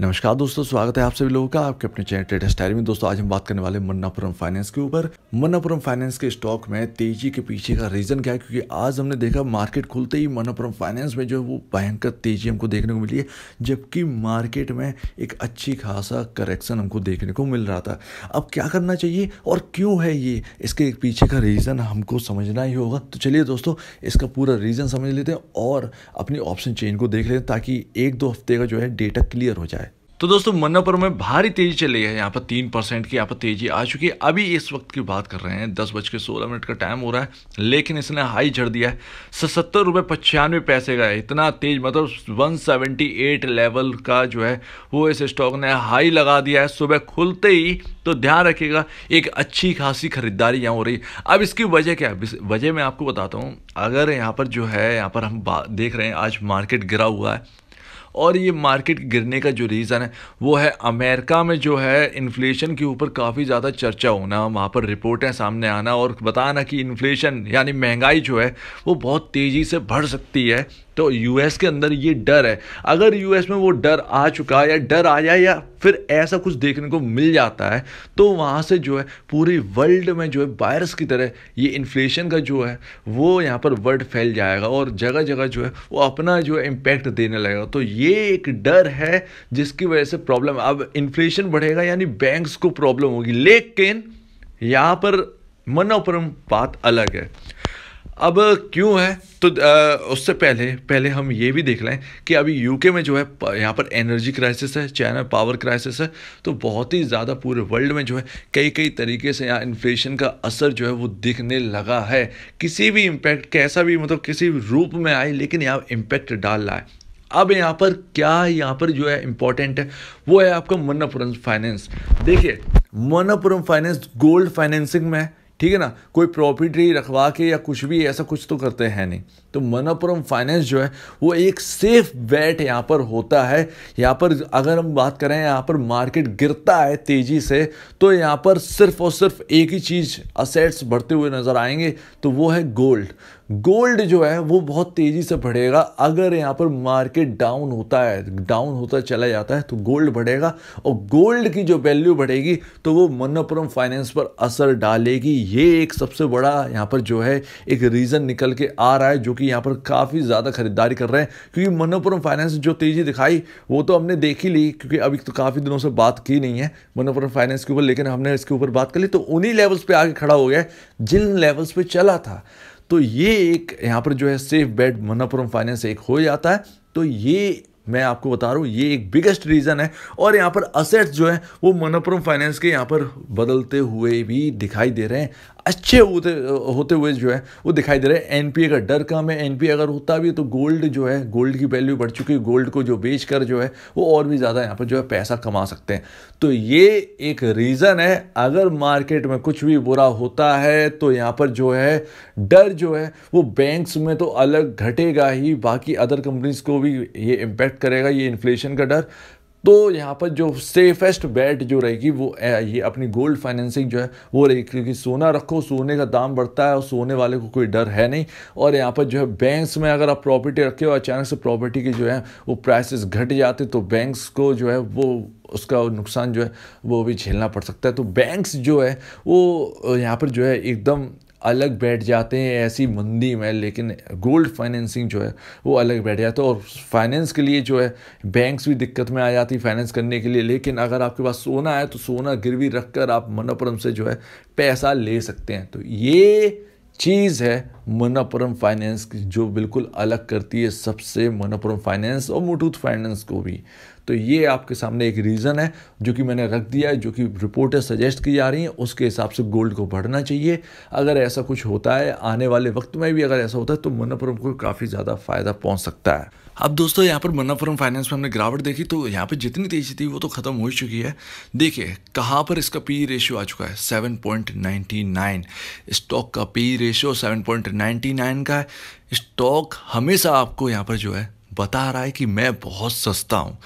नमस्कार दोस्तों स्वागत है आप सभी लोगों का आपके अपने चैनल ट्रेडर्स स्टाइल में दोस्तों आज हम बात करने वाले मन्नापुरम फाइनेंस के ऊपर मन्नापुरम फाइनेंस के स्टॉक में तेजी के पीछे का रीजन क्या है क्योंकि आज हमने देखा मार्केट खुलते ही मन्नापुरम फाइनेंस में जो है वो भयंकर तेजी हमको देखने को मिली है जबकि मार्केट में एक अच्छी खासा करेक्शन हमको देखने को मिल रहा था अब क्या करना चाहिए और क्यों है ये इसके पीछे का रीज़न हमको समझना ही होगा तो चलिए दोस्तों इसका पूरा रीज़न समझ लेते हैं और अपनी ऑप्शन चेन को देख लेते हैं ताकि एक दो हफ्ते का जो है डेटा क्लियर हो जाए तो दोस्तों मन्नापुरम में भारी तेजी चली है यहाँ पर तीन परसेंट की यहाँ पर तेजी आ चुकी है अभी इस वक्त की बात कर रहे हैं दस बज के सोलह मिनट का टाइम हो रहा है लेकिन इसने हाई झड़ दिया है सत्तर रुपये पचानवे पैसे का इतना तेज मतलब 178 लेवल का जो है वो इस स्टॉक ने हाई लगा दिया है सुबह खुलते ही तो ध्यान रखिएगा एक अच्छी खासी खरीदारी यहाँ हो रही है अब इसकी वजह क्या है वजह मैं आपको बताता हूँ अगर यहाँ पर जो है यहाँ पर हम देख रहे हैं आज मार्केट गिरा हुआ है और ये मार्केट गिरने का जो रीज़न है वो है अमेरिका में जो है इन्फ्लेशन के ऊपर काफ़ी ज़्यादा चर्चा होना वहाँ पर रिपोर्टें सामने आना और बताना कि इन्फ्लेशन यानी महंगाई जो है वो बहुत तेज़ी से बढ़ सकती है तो यूएस के अंदर ये डर है अगर यूएस में वो डर आ चुका है या डर आया या फिर ऐसा कुछ देखने को मिल जाता है तो वहाँ से जो है पूरी वर्ल्ड में जो है वायरस की तरह ये इन्फ्लेशन का जो है वो यहाँ पर वर्ड फैल जाएगा और जगह जगह जो है वो अपना जो है इम्पैक्ट देने लगेगा तो ये एक डर है जिसकी वजह से प्रॉब्लम अब इन्फ्लेशन बढ़ेगा यानी बैंक्स को प्रॉब्लम होगी लेकिन यहाँ पर मनोपरम बात अलग है अब क्यों है तो उससे पहले पहले हम ये भी देख लें कि अभी यूके में जो है यहाँ पर एनर्जी क्राइसिस है चाइना पावर क्राइसिस है तो बहुत ही ज़्यादा पूरे वर्ल्ड में जो है कई कई तरीके से यहाँ इन्फ्लेशन का असर जो है वो दिखने लगा है किसी भी इम्पैक्ट कैसा भी मतलब किसी भी रूप में आए लेकिन यहाँ इम्पैक्ट डाल रहा है अब यहाँ पर क्या यहाँ पर जो है इम्पोर्टेंट है वो है आपका मन्नापुरम फाइनेंस देखिए मन्नापुरम फाइनेंस गोल्ड फाइनेंसिंग में है ठीक है ना कोई प्रॉपर्टी रखवा के या कुछ भी ऐसा कुछ तो करते हैं नहीं तो मनोपुरम फाइनेंस जो है वो एक सेफ बैट यहाँ पर होता है यहाँ पर अगर हम बात करें यहाँ पर मार्केट गिरता है तेज़ी से तो यहाँ पर सिर्फ और सिर्फ एक ही चीज़ असेट्स बढ़ते हुए नज़र आएंगे तो वो है गोल्ड गोल्ड जो है वो बहुत तेज़ी से बढ़ेगा अगर यहाँ पर मार्केट डाउन होता है डाउन होता चला जाता है तो गोल्ड बढ़ेगा और गोल्ड की जो वैल्यू बढ़ेगी तो वो मनोपुरम फाइनेंस पर असर डालेगी ये एक सबसे बड़ा यहाँ पर जो है एक रीज़न निकल के आ रहा है जो कि यहाँ पर काफ़ी ज़्यादा खरीदारी कर रहे हैं क्योंकि मनोपुरम फाइनेंस जो तेज़ी दिखाई वो तो हमने देख ही ली क्योंकि अभी तो काफ़ी दिनों से बात की नहीं है मनोपुरम फाइनेंस के ऊपर लेकिन हमने इसके ऊपर बात कर ली तो उन्हीं लेवल्स पर आगे खड़ा हो गया जिन लेवल्स पर चला था तो ये एक यहाँ पर जो है सेफ बेड मनपुरम फाइनेंस एक हो जाता है तो ये मैं आपको बता रहा हूँ ये एक बिगेस्ट रीज़न है और यहाँ पर असेट्स जो है वो मनपुरम फाइनेंस के यहाँ पर बदलते हुए भी दिखाई दे रहे हैं अच्छे होते होते हुए जो है वो दिखाई दे रहे हैं एनपीए का डर कम है एनपीए अगर होता भी है तो गोल्ड जो है गोल्ड की वैल्यू बढ़ चुकी है गोल्ड को जो बेच कर जो है वो और भी ज़्यादा यहाँ पर जो है पैसा कमा सकते हैं तो ये एक रीज़न है अगर मार्केट में कुछ भी बुरा होता है तो यहाँ पर जो है डर जो है वो बैंक्स में तो अलग घटेगा ही बाकी अदर कंपनीज को भी ये इम्पैक्ट करेगा ये इन्फ्लेशन का डर तो यहाँ पर जो सेफेस्ट बेट जो रहेगी वो ये अपनी गोल्ड फाइनेंसिंग जो है वो रहेगी क्योंकि सोना रखो सोने का दाम बढ़ता है और सोने वाले को कोई डर है नहीं और यहाँ पर जो है बैंक्स में अगर आप प्रॉपर्टी रखे हो अचानक से प्रॉपर्टी की जो है वो प्राइसेस घट जाते तो बैंक्स को जो है वो उसका नुकसान जो है वो भी झेलना पड़ सकता है तो बैंक्स जो है वो यहाँ पर जो है एकदम अलग बैठ जाते हैं ऐसी मंदी में लेकिन गोल्ड फाइनेंसिंग जो है वो अलग बैठ जाता है और फाइनेंस के लिए जो है बैंक्स भी दिक्कत में आ जाती फाइनेंस करने के लिए लेकिन अगर आपके पास सोना है तो सोना गिरवी रख कर आप मनोपुरम से जो है पैसा ले सकते हैं तो ये चीज़ है मनोपुरम फाइनेंस जो बिल्कुल अलग करती है सबसे मनोपुरम फाइनेंस और मुटूथ फाइनेंस को भी तो ये आपके सामने एक रीज़न है जो कि मैंने रख दिया है जो कि रिपोर्टें सजेस्ट की जा रही हैं उसके हिसाब से गोल्ड को बढ़ना चाहिए अगर ऐसा कुछ होता है आने वाले वक्त में भी अगर ऐसा होता है तो मुन्नापुरम को काफ़ी ज़्यादा फ़ायदा पहुँच सकता है अब दोस्तों यहाँ पर मुन्नापुरम फाइनेंस में हमने गिरावट देखी तो यहाँ पर जितनी तेजी थी वो तो ख़त्म हो चुकी है देखिए कहाँ पर इसका पी रेशियो e आ चुका है 7.99 स्टॉक का पी रेशियो 7.99 का है स्टॉक हमेशा आपको यहाँ पर जो है बता रहा है कि मैं बहुत सस्ता हूँ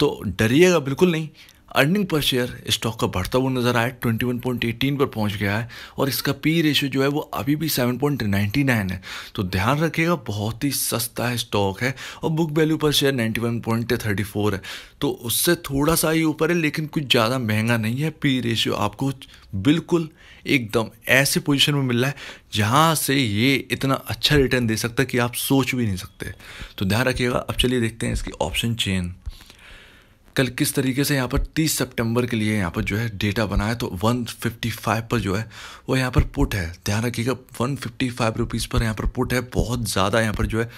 तो डरिएगा बिल्कुल नहीं अर्निंग पर शेयर स्टॉक का बढ़ता हुआ नजर आया ट्वेंटी वन पॉइंट एटीन पर पहुंच गया है और इसका पी रेशियो जो है वो अभी भी सेवन पॉइंट नाइन्टी नाइन है तो ध्यान रखिएगा बहुत ही सस्ता है स्टॉक है और book value per share ninety one point thirty four है तो उससे थोड़ा सा ही ऊपर है लेकिन कुछ ज़्यादा महंगा नहीं है पी रेशियो आपको बिल्कुल एकदम ऐसे पोजिशन में मिल रहा है जहाँ से ये इतना अच्छा रिटर्न दे सकता है कि आप सोच भी नहीं सकते तो ध्यान रखिएगा अब चलिए देखते हैं इसकी ऑप्शन चेन कल किस तरीके से यहाँ पर 30 सितंबर के लिए यहाँ पर जो है डेटा बना है तो 155 पर जो है वो यहाँ पर पुट है ध्यान रखिएगा 155 फिफ्टी पर यहाँ पर पुट है बहुत ज़्यादा यहाँ पर जो है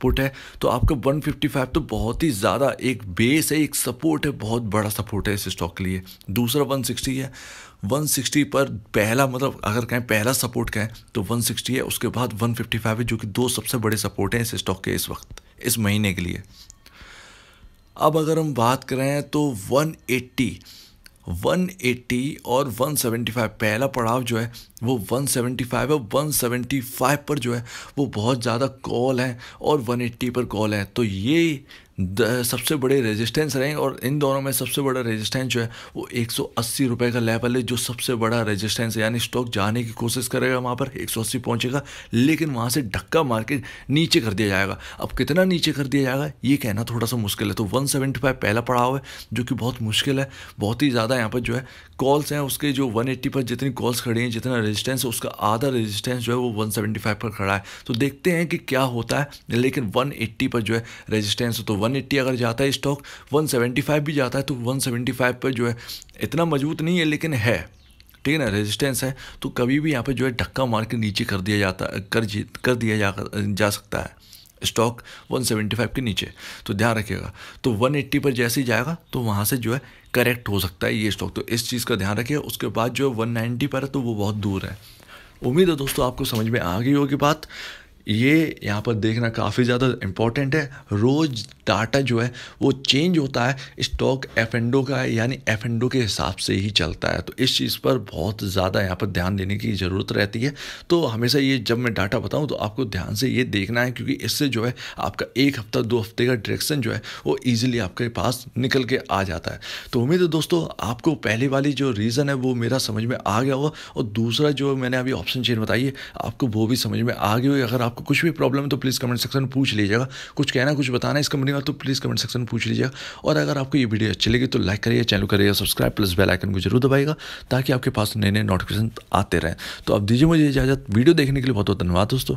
पुट है तो आपका 155 तो बहुत ही ज़्यादा एक बेस है एक सपोर्ट है बहुत बड़ा सपोर्ट है इस स्टॉक के लिए दूसरा 160 है 160 पर पहला मतलब अगर कहें पहला सपोर्ट कहें तो 160 है उसके बाद 155 है जो कि दो सबसे बड़े सपोर्ट हैं इस स्टॉक के इस वक्त इस महीने के लिए अब अगर हम बात करें तो 180 180 और 175 पहला पड़ाव जो है वो 175 है 175 पर जो है वो बहुत ज़्यादा कॉल है और 180 पर कॉल है तो ये सबसे बड़े रेजिस्टेंस रहेंगे और इन दोनों में सबसे बड़ा रेजिस्टेंस जो है वो एक सौ का लेवल है जो सबसे बड़ा रेजिस्टेंस है यानी स्टॉक जाने की कोशिश करेगा वहाँ पर एक पहुँचेगा लेकिन वहाँ से ढक्का मार के नीचे कर दिया जाएगा अब कितना नीचे कर दिया जाएगा ये कहना थोड़ा सा मुश्किल है तो वन पहला पड़ाव है जो कि बहुत मुश्किल है बहुत ही ज़्यादा यहाँ पर जो है कॉल्स हैं उसके जो वन पर जितनी कॉल्स खड़ी हैं जितना रजिस्टेंस है उसका आधा रजिस्टेंस जो है वो वन पर खड़ा है तो देखते हैं कि क्या होता है लेकिन वन पर जो है रजिस्टेंस तो वन एट्टी अगर जाता है स्टॉक वन फाइव भी जाता है तो वन सेवेंटी फाइव पर जो है इतना मजबूत नहीं है लेकिन है ठीक है ना रेजिस्टेंस है तो कभी भी यहाँ पर जो है धक्का मार के नीचे कर दिया जाता कर कर दिया जा जा सकता है स्टॉक 175 के नीचे तो ध्यान रखिएगा तो 180 पर जैसे ही जाएगा तो वहाँ से जो है करेक्ट हो सकता है ये स्टॉक तो इस चीज़ का ध्यान रखिएगा उसके बाद जो नाइन्टी पर है तो वो बहुत दूर है उम्मीद है दोस्तों आपको समझ में आ गई होगी बात ये यहाँ पर देखना काफ़ी ज़्यादा इम्पॉर्टेंट है रोज़ डाटा जो है वो चेंज होता है स्टॉक एफ एंडो का है यानी एफ एंडो के हिसाब से ही चलता है तो इस चीज़ पर बहुत ज़्यादा यहाँ पर ध्यान देने की ज़रूरत रहती है तो हमेशा ये जब मैं डाटा बताऊँ तो आपको ध्यान से ये देखना है क्योंकि इससे जो है आपका एक हफ्ता दो हफ्ते का डायरेक्शन जो है वो ईजिली आपके पास निकल के आ जाता है तो उम्मीद है दोस्तों आपको पहली वाली जो रीज़न है वो मेरा समझ में आ गया हुआ और दूसरा जो मैंने अभी ऑप्शन चेन बताई है आपको वो भी समझ में आ गई हुई अगर आप आपको कुछ भी प्रॉब्लम है तो प्लीज़ कमेंट सेक्शन में पूछ लीजिएगा कुछ कहना कुछ बताना इस कंपनी का तो प्लीज़ कमेंट सेक्शन में पूछ लीजिएगा और अगर आपको ये वीडियो अच्छी लगी तो लाइक करिए चैनल करिए सब्सक्राइब प्लस बेल आइकन को जरूर दबाएगा ताकि आपके पास नए नए नोटिफिकेशन आते रहें तो आप दीजिए मुझे इजाज़त वीडियो देखने के लिए बहुत बहुत धन्यवाद दोस्तों